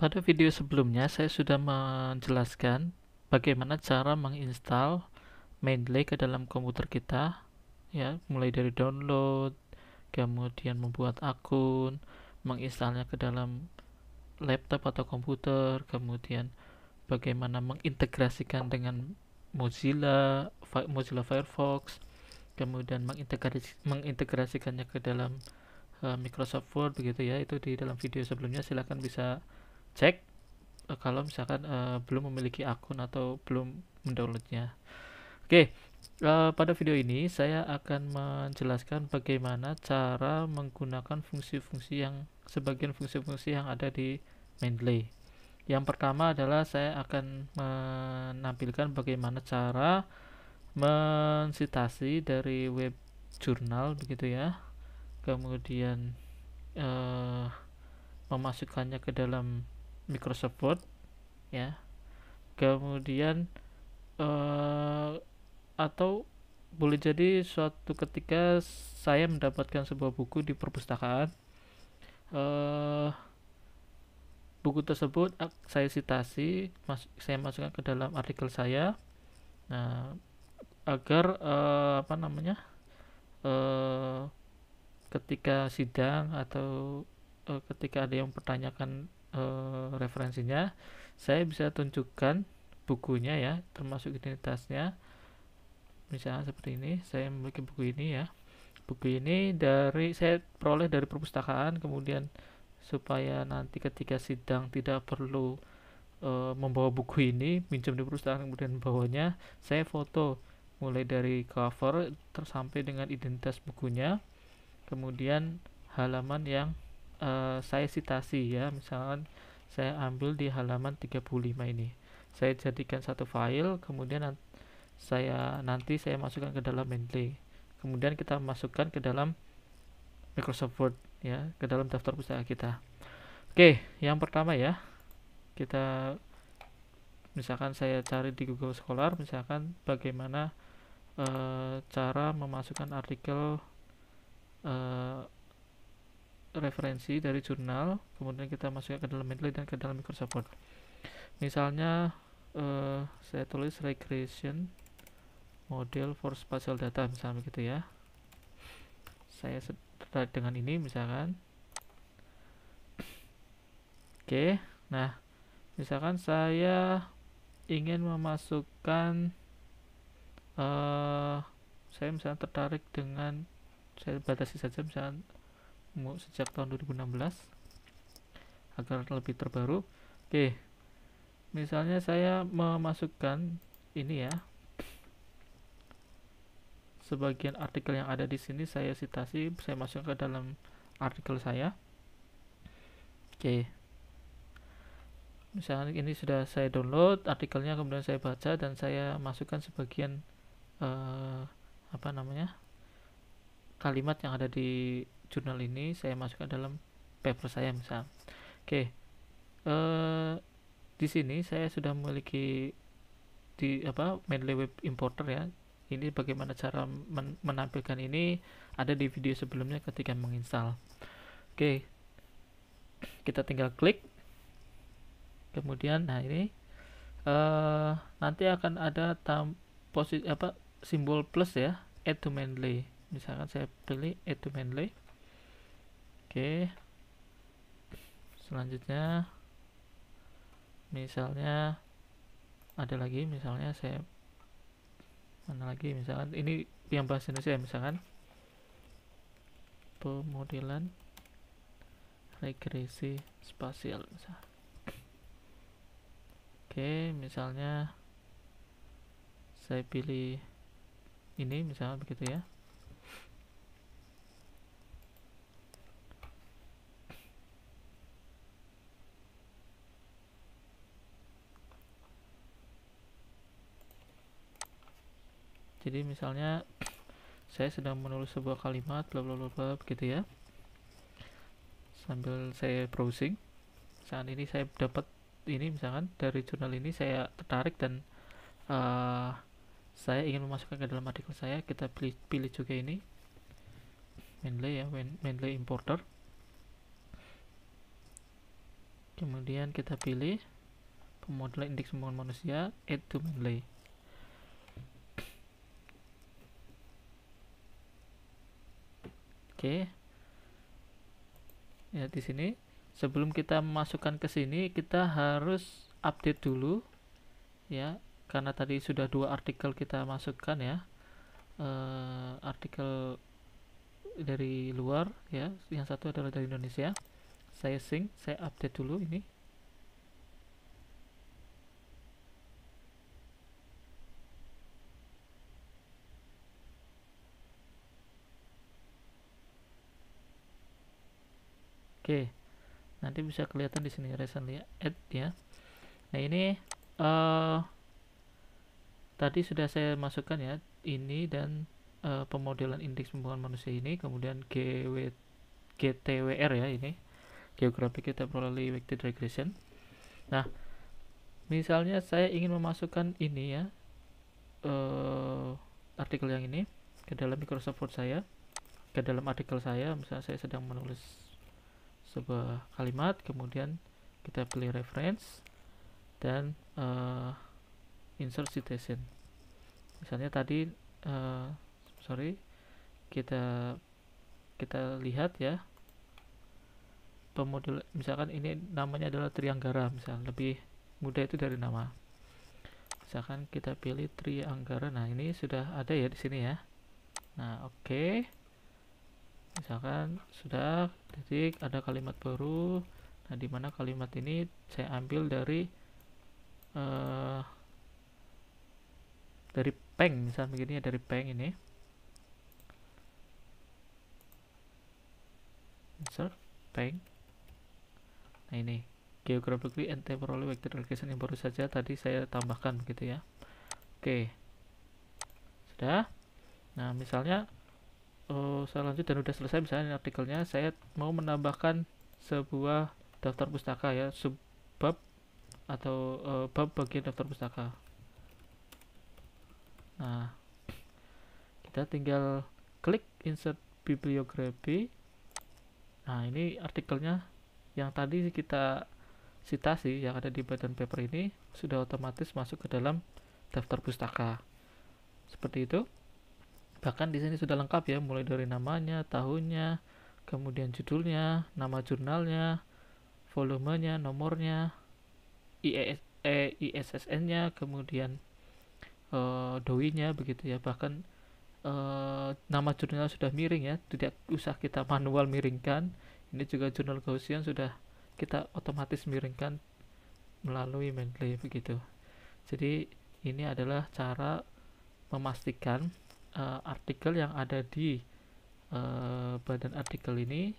Pada video sebelumnya saya sudah menjelaskan bagaimana cara menginstal mainlay ke dalam komputer kita ya, mulai dari download, kemudian membuat akun, menginstalnya ke dalam laptop atau komputer, kemudian bagaimana mengintegrasikan dengan Mozilla, Mozilla Firefox, kemudian mengintegrasikannya ke dalam eh, Microsoft Word begitu ya. Itu di dalam video sebelumnya silahkan bisa cek eh, kalau misalkan uh, belum memiliki akun atau belum mendownloadnya. Oke, okay, uh, eh, pada video ini saya akan menjelaskan bagaimana cara menggunakan fungsi-fungsi yang sebagian fungsi-fungsi yang ada di Mendeley. Yang pertama adalah saya akan menampilkan bagaimana cara mensitasi dari web jurnal begitu ya. Kemudian uh, memasukkannya ke dalam Microsoft Word ya kemudian uh, atau boleh jadi suatu ketika saya mendapatkan sebuah buku di perpustakaan uh, buku tersebut saya sitasi mas saya masukkan ke dalam artikel saya nah agar uh, apa namanya uh, ketika sidang atau uh, ketika ada yang pertanyakan Eh, referensinya saya bisa tunjukkan bukunya ya termasuk identitasnya misalnya seperti ini saya memiliki buku ini ya buku ini dari saya peroleh dari perpustakaan kemudian supaya nanti ketika sidang tidak perlu e, membawa buku ini minjem di perpustakaan kemudian bawanya saya foto mulai dari cover tersampai dengan identitas bukunya kemudian halaman yang Eh, saya citasi ya misalkan saya ambil di halaman 35 ini saya jadikan satu file kemudian saya nanti saya masukkan ke dalam Mendeley kemudian kita masukkan ke dalam Microsoft Word ya ke dalam daftar pustaka kita oke yang pertama ya kita misalkan saya cari di Google Scholar misalkan bagaimana e, cara memasukkan artikel e, referensi dari jurnal kemudian kita masukkan ke dalam medley dan ke dalam Microsoft Word misalnya uh, saya tulis regression model for spatial data misalnya gitu ya saya setelah dengan ini misalkan oke nah misalkan saya ingin memasukkan uh, saya misalnya tertarik dengan saya batasi saja misalnya Mau sejak tahun 2016 agar lebih terbaru oke misalnya saya memasukkan ini ya sebagian artikel yang ada di sini saya sitasi saya masuk ke dalam artikel saya oke misalnya ini sudah saya download artikelnya kemudian saya baca dan saya masukkan sebagian uh, apa namanya kalimat yang ada di jurnal ini saya masukkan dalam paper saya misal oke okay. uh, eh, di sini saya sudah memiliki di apa medley web importer ya ini bagaimana cara men menampilkan ini ada di video sebelumnya ketika menginstal oke okay. kita tinggal klik kemudian nah ini uh, nanti akan ada tam posisi apa simbol plus ya add to medley misalkan saya pilih itu to oke selanjutnya misalnya ada lagi misalnya saya mana lagi misalkan ini yang bahas Indonesia saya misalkan pemodelan regresi spasial misalkan. Oke, misalnya saya pilih ini misalnya begitu ya. jadi misalnya saya sedang menulis sebuah kalimat bla bla bla begitu ya sambil saya browsing saat ini saya dapat ini misalkan dari jurnal ini saya tertarik dan uh, saya ingin memasukkan ke dalam artikel saya kita pilih, pilih juga ini mainly ya mainly importer kemudian kita pilih pemodelan indeks pembangunan manusia add to mainly Oke. Ya, di sini sebelum kita masukkan ke sini kita harus update dulu ya, karena tadi sudah dua artikel kita masukkan ya. Uh, artikel dari luar ya, yang satu adalah dari Indonesia. Saya sync, saya update dulu ini. Oke. Nanti bisa kelihatan di sini recently add ya. Nah, ini uh, tadi sudah saya masukkan ya ini dan uh, pemodelan indeks pembangunan manusia ini kemudian GW, GTWR ya ini kita Temporally Weighted Regression. Nah, misalnya saya ingin memasukkan ini ya uh, artikel yang ini ke dalam Microsoft Word saya ke dalam artikel saya misalnya saya sedang menulis sebuah kalimat kemudian kita pilih reference dan uh, insert citation misalnya tadi uh, sorry kita kita lihat ya pemodul misalkan ini namanya adalah Trianggara misal lebih mudah itu dari nama misalkan kita pilih Trianggara nah ini sudah ada ya di sini ya nah oke okay misalkan sudah titik ada kalimat baru nah di mana kalimat ini saya ambil dari uh, dari peng misal begini ya dari peng ini misal peng nah ini geographically and temporally vector location yang baru saja tadi saya tambahkan begitu ya oke okay. sudah nah misalnya uh, saya lanjut dan udah selesai misalnya artikelnya saya mau menambahkan sebuah daftar pustaka ya sebab atau uh, bab bagian daftar pustaka nah kita tinggal klik insert bibliografi nah ini artikelnya yang tadi kita citasi yang ada di badan paper ini sudah otomatis masuk ke dalam daftar pustaka seperti itu Bahkan di sini sudah lengkap ya, mulai dari namanya, tahunnya, kemudian judulnya, nama jurnalnya, volumenya, nomornya, e eh, ISSN-nya, kemudian e, eh, DOI-nya begitu ya. Bahkan e, nama jurnal sudah miring ya, tidak usah kita manual miringkan. Ini juga jurnal Gaussian sudah kita otomatis miringkan melalui Mendeley begitu. Jadi ini adalah cara memastikan uh, artikel yang ada di uh, badan artikel ini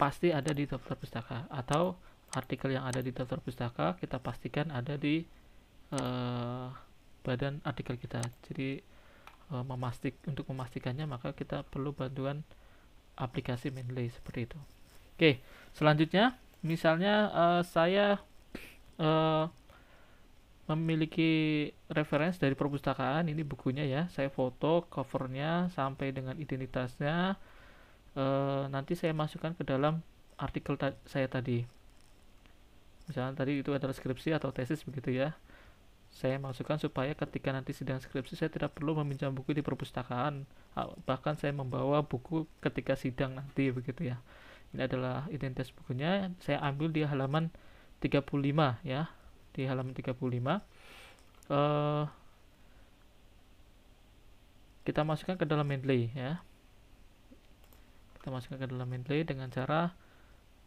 pasti ada di daftar pustaka atau artikel yang ada di daftar pustaka kita pastikan ada di uh, badan artikel kita jadi uh, memastik untuk memastikannya maka kita perlu bantuan aplikasi Mendeley seperti itu oke selanjutnya misalnya uh, saya uh, memiliki reference dari perpustakaan ini bukunya ya saya foto covernya sampai dengan identitasnya e, nanti saya masukkan ke dalam artikel ta saya tadi misalnya tadi itu adalah skripsi atau tesis begitu ya saya masukkan supaya ketika nanti sidang skripsi saya tidak perlu meminjam buku di perpustakaan bahkan saya membawa buku ketika sidang nanti begitu ya ini adalah identitas bukunya saya ambil di halaman 35 ya di halaman 35 uh, kita masukkan ke dalam medley ya kita masukkan ke dalam medley dengan cara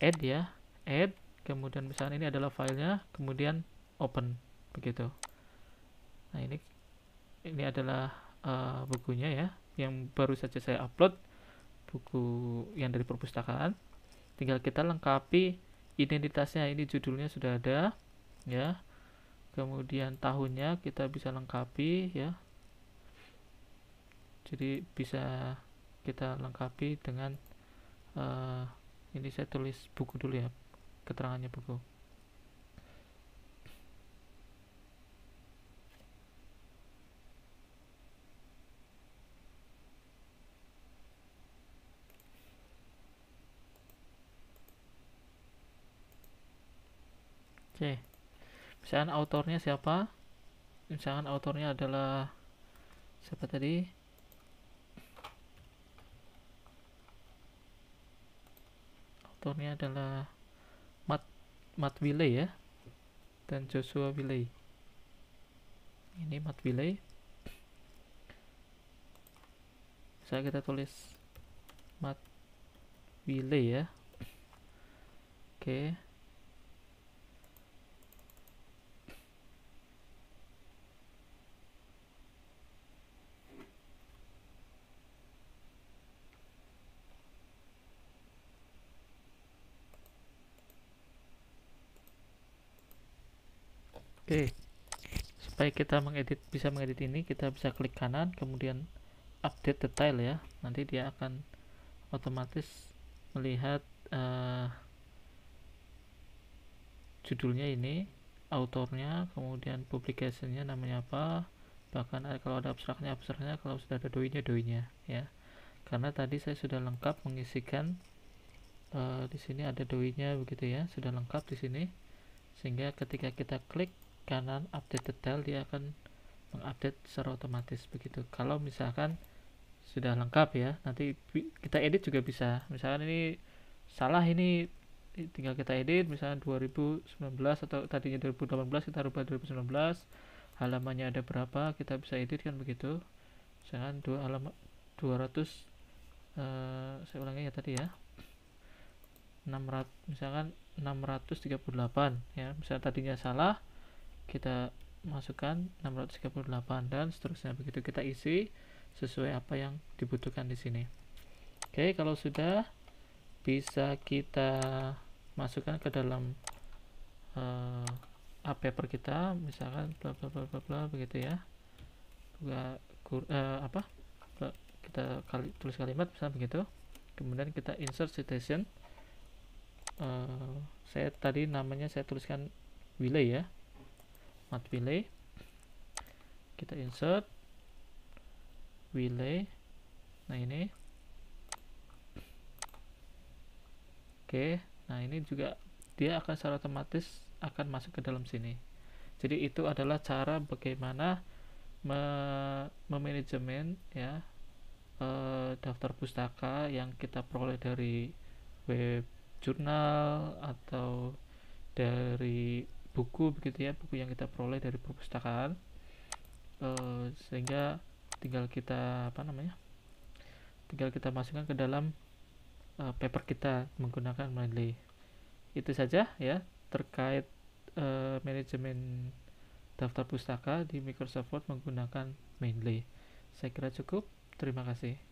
add ya add kemudian misalnya ini adalah filenya kemudian open begitu nah ini ini adalah uh, bukunya ya yang baru saja saya upload buku yang dari perpustakaan tinggal kita lengkapi identitasnya ini judulnya sudah ada ya kemudian tahunnya kita bisa lengkapi ya jadi bisa kita lengkapi dengan uh, ini saya tulis buku dulu ya keterangannya buku Oke. Okay misalkan autornya siapa misalkan autornya adalah siapa tadi autornya adalah Matt, Matt Willey ya dan Joshua Willey ini Matt Willey saya kita tulis Matt Willey ya oke okay. Oke. Supaya kita mengedit bisa mengedit ini, kita bisa klik kanan kemudian update detail ya. Nanti dia akan otomatis melihat uh, judulnya ini, autornya, kemudian publikasinya namanya apa, bahkan kalau ada abstraknya abstraknya, kalau sudah ada doinya doinya ya. Karena tadi saya sudah lengkap mengisikan uh, di sini ada doinya begitu ya, sudah lengkap di sini sehingga ketika kita klik kanan update detail dia akan mengupdate secara otomatis begitu kalau misalkan sudah lengkap ya nanti kita edit juga bisa misalkan ini salah ini tinggal kita edit misalnya 2019 atau tadinya 2018 kita rubah 2019 halamannya ada berapa kita bisa edit kan begitu misalkan dua halaman 200 uh, eh, saya ulangi ya tadi ya 600 misalkan 638 ya misalnya tadinya salah kita masukkan 638 dan seterusnya begitu kita isi sesuai apa yang dibutuhkan di sini oke kalau sudah bisa kita masukkan ke dalam uh, app paper kita misalkan bla bla bla bla bla begitu ya Buka, kur, uh, apa kita kali, tulis kalimat misalnya begitu kemudian kita insert citation uh, saya tadi namanya saya tuliskan wilayah ya mat relay kita insert relay nah ini oke nah ini juga dia akan secara otomatis akan masuk ke dalam sini jadi itu adalah cara bagaimana me memanajemen ya e daftar pustaka yang kita peroleh dari web jurnal atau dari buku begitu ya buku yang kita peroleh dari perpustakaan e, sehingga tinggal kita apa namanya tinggal kita masukkan ke dalam e, paper kita menggunakan Mendeley itu saja ya terkait e, manajemen daftar pustaka di Microsoft Word menggunakan Mendeley saya kira cukup terima kasih